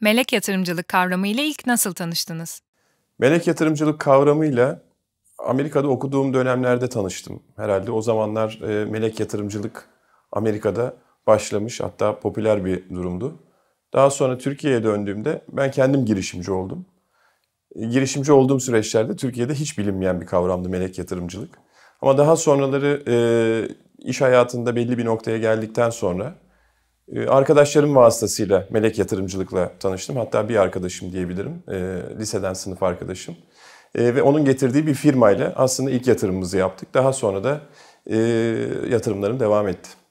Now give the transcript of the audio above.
melek yatırımcılık kavramı ile ilk nasıl tanıştınız? Melek yatırımcılık kavramıyla Amerika'da okuduğum dönemlerde tanıştım. Herhalde o zamanlar e, melek yatırımcılık Amerika'da başlamış hatta popüler bir durumdu. Daha sonra Türkiye'ye döndüğümde ben kendim girişimci oldum. E, girişimci olduğum süreçlerde Türkiye'de hiç bilinmeyen bir kavramdı melek yatırımcılık. Ama daha sonraları e, iş hayatında belli bir noktaya geldikten sonra ee, arkadaşlarım vasıtasıyla melek yatırımcılıkla tanıştım. Hatta bir arkadaşım diyebilirim. Ee, liseden sınıf arkadaşım. Ee, ve onun getirdiği bir firmayla aslında ilk yatırımımızı yaptık. Daha sonra da e, yatırımlarım devam etti.